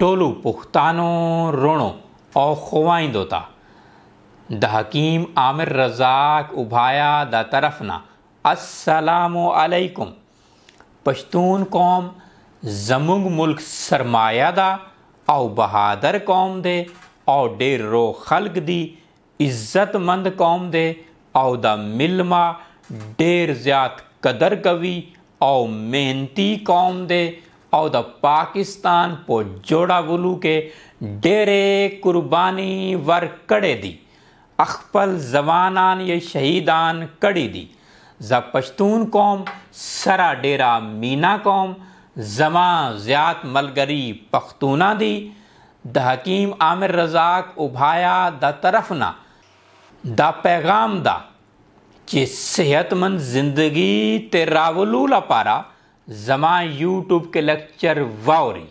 tolu पुख्तानो रोणो ओ खोवाइंदो ता द हकीम आमिर रज़ाक उभाया द तरफ तरफना असलकुम पश्तून कौम जमुंग मुल्क सरमाया दा और बहादुर कौम दे और डेर रो खल्क दी इज़्ज़तमंद कौम दे और द मिलमा डेर ज़्यात कदर कवि और मेहनती कौम दे और द पाकिस्तान पो जोड़ा वुलू के डेरे कुर्बानी वर कड़े दी अखपल जवानान ये शहीदान कड़ी दी ज पश्तून कौम सरा डेरा मीना कौम जमा ज़्यात मलगरी पख्तूना दी द हकीम आमिर रजाक उभाया द तरफना द पैगाम दा कि सेहतमंद ज़िंदगी ते रावलू ला पारा जमा यूट्यूब के लेक्चर वाओरी